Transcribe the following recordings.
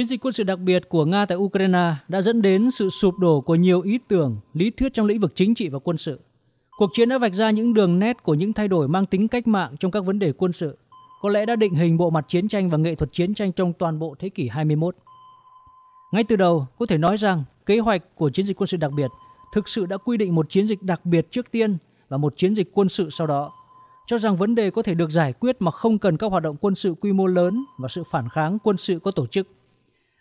Chiến dịch quân sự đặc biệt của Nga tại Ukraine đã dẫn đến sự sụp đổ của nhiều ý tưởng, lý thuyết trong lĩnh vực chính trị và quân sự. Cuộc chiến đã vạch ra những đường nét của những thay đổi mang tính cách mạng trong các vấn đề quân sự, có lẽ đã định hình bộ mặt chiến tranh và nghệ thuật chiến tranh trong toàn bộ thế kỷ 21. Ngay từ đầu, có thể nói rằng kế hoạch của chiến dịch quân sự đặc biệt thực sự đã quy định một chiến dịch đặc biệt trước tiên và một chiến dịch quân sự sau đó, cho rằng vấn đề có thể được giải quyết mà không cần các hoạt động quân sự quy mô lớn và sự phản kháng quân sự có tổ chức.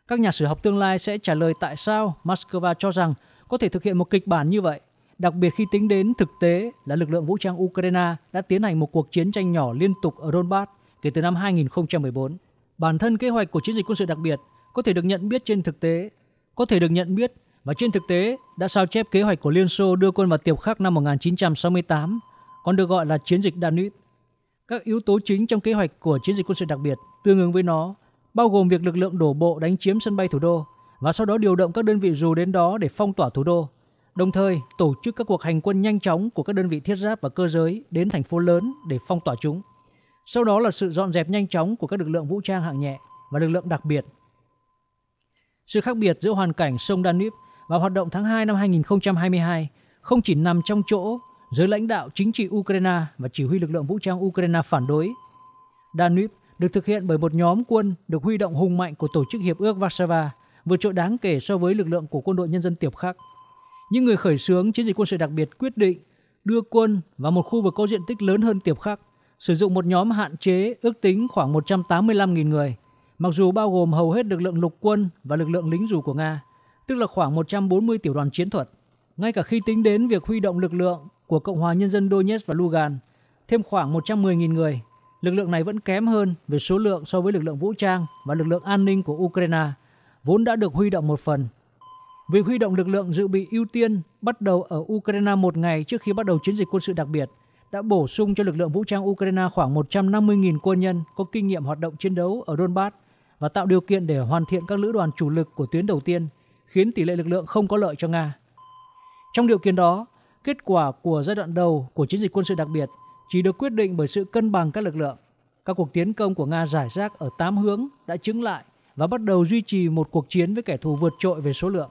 Các nhà sử học tương lai sẽ trả lời tại sao Moscow cho rằng có thể thực hiện một kịch bản như vậy, đặc biệt khi tính đến thực tế là lực lượng vũ trang Ukraine đã tiến hành một cuộc chiến tranh nhỏ liên tục ở Donbass kể từ năm 2014. Bản thân kế hoạch của chiến dịch quân sự đặc biệt có thể được nhận biết trên thực tế, có thể được nhận biết và trên thực tế đã sao chép kế hoạch của Liên Xô đưa quân vào Tiệp Khắc năm 1968, còn được gọi là chiến dịch Danube. Các yếu tố chính trong kế hoạch của chiến dịch quân sự đặc biệt tương ứng với nó bao gồm việc lực lượng đổ bộ đánh chiếm sân bay thủ đô và sau đó điều động các đơn vị dù đến đó để phong tỏa thủ đô, đồng thời tổ chức các cuộc hành quân nhanh chóng của các đơn vị thiết giáp và cơ giới đến thành phố lớn để phong tỏa chúng. Sau đó là sự dọn dẹp nhanh chóng của các lực lượng vũ trang hạng nhẹ và lực lượng đặc biệt. Sự khác biệt giữa hoàn cảnh sông Danube và hoạt động tháng 2 năm 2022 không chỉ nằm trong chỗ giới lãnh đạo chính trị Ukraine và chỉ huy lực lượng vũ trang Ukraine phản đối. Danube được thực hiện bởi một nhóm quân được huy động hùng mạnh của Tổ chức Hiệp ước Warsaw, vượt trội đáng kể so với lực lượng của quân đội nhân dân Tiệp khắc. Những người khởi xướng chiến dịch quân sự đặc biệt quyết định đưa quân vào một khu vực có diện tích lớn hơn tiệp khắc, sử dụng một nhóm hạn chế ước tính khoảng 185.000 người, mặc dù bao gồm hầu hết lực lượng lục quân và lực lượng lính dù của Nga, tức là khoảng 140 tiểu đoàn chiến thuật. Ngay cả khi tính đến việc huy động lực lượng của Cộng hòa Nhân dân Donetsk và Lugan, thêm khoảng 110.000 người lực lượng này vẫn kém hơn về số lượng so với lực lượng vũ trang và lực lượng an ninh của Ukraine, vốn đã được huy động một phần. Việc huy động lực lượng dự bị ưu tiên bắt đầu ở Ukraine một ngày trước khi bắt đầu chiến dịch quân sự đặc biệt đã bổ sung cho lực lượng vũ trang Ukraine khoảng 150.000 quân nhân có kinh nghiệm hoạt động chiến đấu ở Donbass và tạo điều kiện để hoàn thiện các lữ đoàn chủ lực của tuyến đầu tiên, khiến tỷ lệ lực lượng không có lợi cho Nga. Trong điều kiện đó, kết quả của giai đoạn đầu của chiến dịch quân sự đặc biệt – chỉ được quyết định bởi sự cân bằng các lực lượng. Các cuộc tiến công của Nga giải rác ở 8 hướng đã chứng lại và bắt đầu duy trì một cuộc chiến với kẻ thù vượt trội về số lượng.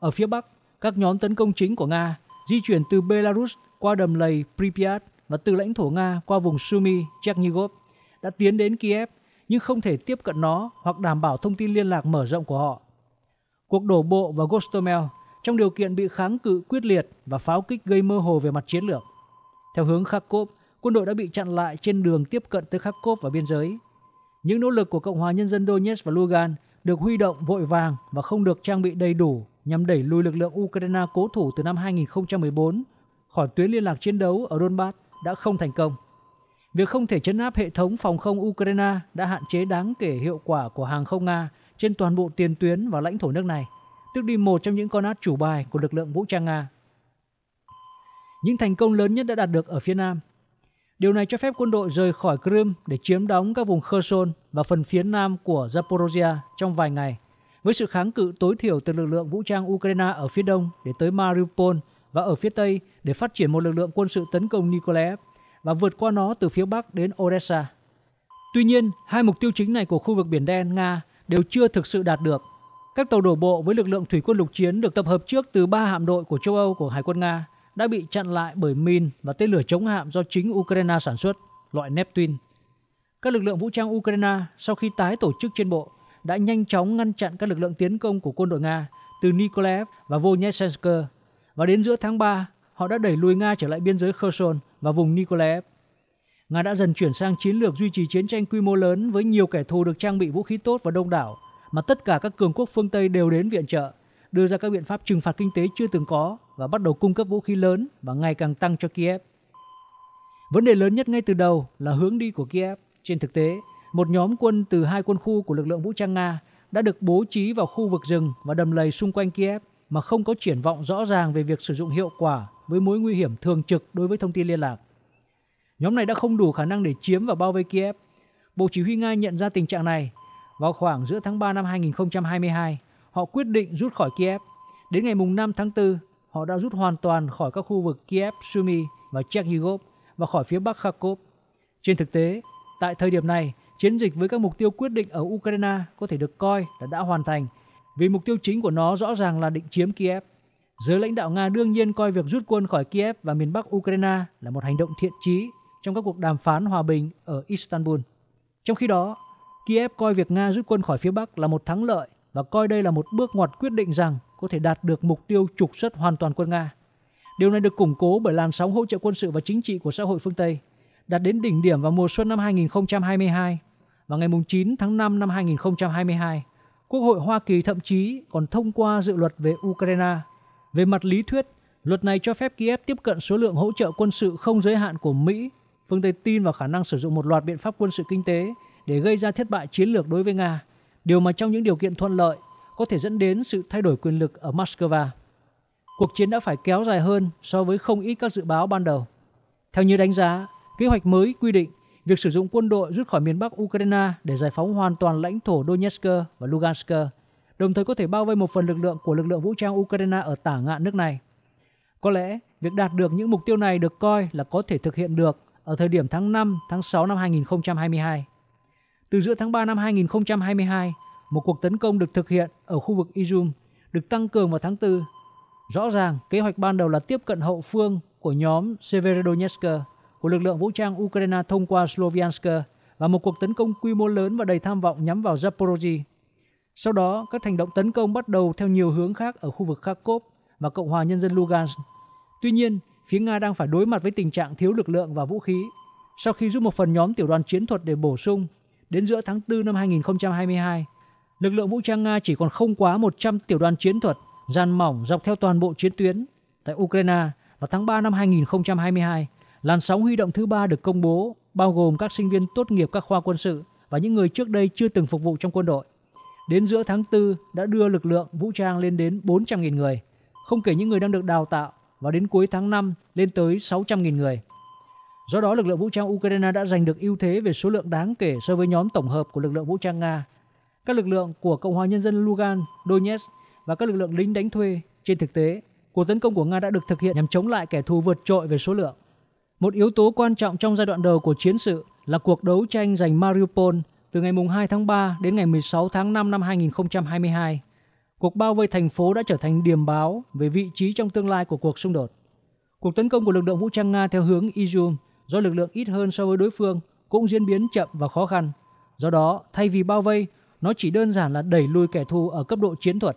Ở phía Bắc, các nhóm tấn công chính của Nga di chuyển từ Belarus qua đầm lầy Pripyat và từ lãnh thổ Nga qua vùng Sumy, Chernigov đã tiến đến Kiev nhưng không thể tiếp cận nó hoặc đảm bảo thông tin liên lạc mở rộng của họ. Cuộc đổ bộ vào Gostomel trong điều kiện bị kháng cự quyết liệt và pháo kích gây mơ hồ về mặt chiến lược theo hướng Kharkov, quân đội đã bị chặn lại trên đường tiếp cận tới Kharkov và biên giới. Những nỗ lực của Cộng hòa Nhân dân Donetsk và Lugan được huy động vội vàng và không được trang bị đầy đủ nhằm đẩy lùi lực lượng Ukraine cố thủ từ năm 2014 khỏi tuyến liên lạc chiến đấu ở Donbass đã không thành công. Việc không thể chấn áp hệ thống phòng không Ukraine đã hạn chế đáng kể hiệu quả của hàng không Nga trên toàn bộ tiền tuyến và lãnh thổ nước này, tức đi một trong những con át chủ bài của lực lượng vũ trang Nga những thành công lớn nhất đã đạt được ở phía Nam. Điều này cho phép quân đội rời khỏi Crimea để chiếm đóng các vùng Kherson và phần phía nam của Zaporozhia trong vài ngày, với sự kháng cự tối thiểu từ lực lượng vũ trang Ukraine ở phía đông để tới Mariupol và ở phía tây để phát triển một lực lượng quân sự tấn công Nikolaev và vượt qua nó từ phía bắc đến Odessa. Tuy nhiên, hai mục tiêu chính này của khu vực Biển Đen Nga đều chưa thực sự đạt được. Các tàu đổ bộ với lực lượng thủy quân lục chiến được tập hợp trước từ ba hạm đội của châu Âu của Hải quân Nga đã bị chặn lại bởi min và tên lửa chống hạm do chính Ukraine sản xuất, loại Neptune. Các lực lượng vũ trang Ukraine sau khi tái tổ chức trên bộ đã nhanh chóng ngăn chặn các lực lượng tiến công của quân đội Nga từ Nikolaev và Volyetsensk và đến giữa tháng 3, họ đã đẩy lùi Nga trở lại biên giới Kherson và vùng Nikolaev. Nga đã dần chuyển sang chiến lược duy trì chiến tranh quy mô lớn với nhiều kẻ thù được trang bị vũ khí tốt và đông đảo mà tất cả các cường quốc phương Tây đều đến viện trợ đưa ra các biện pháp trừng phạt kinh tế chưa từng có và bắt đầu cung cấp vũ khí lớn và ngày càng tăng cho Kiev. Vấn đề lớn nhất ngay từ đầu là hướng đi của Kiev. Trên thực tế, một nhóm quân từ hai quân khu của lực lượng vũ trang Nga đã được bố trí vào khu vực rừng và đầm lầy xung quanh Kiev mà không có triển vọng rõ ràng về việc sử dụng hiệu quả với mối nguy hiểm thường trực đối với thông tin liên lạc. Nhóm này đã không đủ khả năng để chiếm và bao vây Kiev. Bộ Chỉ huy Nga nhận ra tình trạng này. Vào khoảng giữa tháng 3 năm 2022, họ quyết định rút khỏi Kiev. Đến ngày mùng 5 tháng 4, họ đã rút hoàn toàn khỏi các khu vực Kiev, Sumy và Chernigov và khỏi phía bắc Kharkov. Trên thực tế, tại thời điểm này, chiến dịch với các mục tiêu quyết định ở Ukraine có thể được coi là đã hoàn thành vì mục tiêu chính của nó rõ ràng là định chiếm Kiev. Giới lãnh đạo Nga đương nhiên coi việc rút quân khỏi Kiev và miền Bắc Ukraine là một hành động thiện chí trong các cuộc đàm phán hòa bình ở Istanbul. Trong khi đó, Kiev coi việc Nga rút quân khỏi phía Bắc là một thắng lợi và coi đây là một bước ngoặt quyết định rằng có thể đạt được mục tiêu trục xuất hoàn toàn quân Nga. Điều này được củng cố bởi làn sóng hỗ trợ quân sự và chính trị của xã hội phương Tây, đạt đến đỉnh điểm vào mùa xuân năm 2022 và ngày 9 tháng 5 năm 2022, Quốc hội Hoa Kỳ thậm chí còn thông qua dự luật về Ukraine. Về mặt lý thuyết, luật này cho phép Kiev tiếp cận số lượng hỗ trợ quân sự không giới hạn của Mỹ. Phương Tây tin vào khả năng sử dụng một loạt biện pháp quân sự kinh tế để gây ra thất bại chiến lược đối với Nga điều mà trong những điều kiện thuận lợi có thể dẫn đến sự thay đổi quyền lực ở Moscow. Cuộc chiến đã phải kéo dài hơn so với không ít các dự báo ban đầu. Theo như đánh giá, kế hoạch mới quy định việc sử dụng quân đội rút khỏi miền Bắc Ukraine để giải phóng hoàn toàn lãnh thổ Donetsk và Lugansk, đồng thời có thể bao vây một phần lực lượng của lực lượng vũ trang Ukraine ở tả ngạn nước này. Có lẽ, việc đạt được những mục tiêu này được coi là có thể thực hiện được ở thời điểm tháng 5, tháng 6 năm 2022. Từ giữa tháng 3 năm 2022, một cuộc tấn công được thực hiện ở khu vực Izum được tăng cường vào tháng 4. Rõ ràng, kế hoạch ban đầu là tiếp cận hậu phương của nhóm Severodonetsk của lực lượng vũ trang Ukraine thông qua Sloviansk và một cuộc tấn công quy mô lớn và đầy tham vọng nhắm vào Zaporozhye. Sau đó, các hành động tấn công bắt đầu theo nhiều hướng khác ở khu vực Kharkov và Cộng hòa Nhân dân Lugansk. Tuy nhiên, phía Nga đang phải đối mặt với tình trạng thiếu lực lượng và vũ khí. Sau khi giúp một phần nhóm tiểu đoàn chiến thuật để bổ sung, Đến giữa tháng 4 năm 2022, lực lượng vũ trang Nga chỉ còn không quá 100 tiểu đoàn chiến thuật dàn mỏng dọc theo toàn bộ chiến tuyến. Tại Ukraine, vào tháng 3 năm 2022, làn sóng huy động thứ ba được công bố, bao gồm các sinh viên tốt nghiệp các khoa quân sự và những người trước đây chưa từng phục vụ trong quân đội. Đến giữa tháng 4 đã đưa lực lượng vũ trang lên đến 400.000 người, không kể những người đang được đào tạo và đến cuối tháng 5 lên tới 600.000 người. Do đó, lực lượng vũ trang Ukraine đã giành được ưu thế về số lượng đáng kể so với nhóm tổng hợp của lực lượng vũ trang Nga. Các lực lượng của Cộng hòa Nhân dân Lugan, Donetsk và các lực lượng lính đánh thuê trên thực tế, cuộc tấn công của Nga đã được thực hiện nhằm chống lại kẻ thù vượt trội về số lượng. Một yếu tố quan trọng trong giai đoạn đầu của chiến sự là cuộc đấu tranh giành Mariupol từ ngày 2 tháng 3 đến ngày 16 tháng 5 năm 2022. Cuộc bao vây thành phố đã trở thành điểm báo về vị trí trong tương lai của cuộc xung đột. Cuộc tấn công của lực lượng vũ trang Nga theo hướng Izum do lực lượng ít hơn so với đối phương cũng diễn biến chậm và khó khăn. Do đó, thay vì bao vây, nó chỉ đơn giản là đẩy lùi kẻ thù ở cấp độ chiến thuật.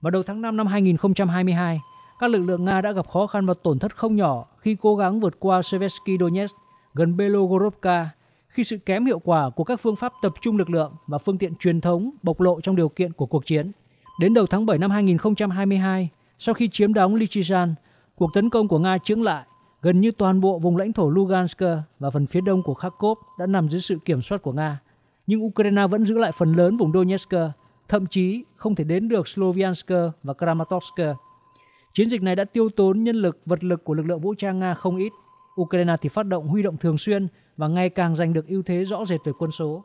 Vào đầu tháng 5 năm 2022, các lực lượng Nga đã gặp khó khăn và tổn thất không nhỏ khi cố gắng vượt qua Seversky Donetsk gần Belogorovka khi sự kém hiệu quả của các phương pháp tập trung lực lượng và phương tiện truyền thống bộc lộ trong điều kiện của cuộc chiến. Đến đầu tháng 7 năm 2022, sau khi chiếm đóng Lychizan, cuộc tấn công của Nga chững lại Gần như toàn bộ vùng lãnh thổ Lugansk và phần phía đông của Kharkov đã nằm dưới sự kiểm soát của Nga, nhưng Ukraine vẫn giữ lại phần lớn vùng Donetsk, thậm chí không thể đến được Sloviansk và Kramatorsk. Chiến dịch này đã tiêu tốn nhân lực, vật lực của lực lượng vũ trang Nga không ít. Ukraine thì phát động huy động thường xuyên và ngày càng giành được ưu thế rõ rệt về quân số.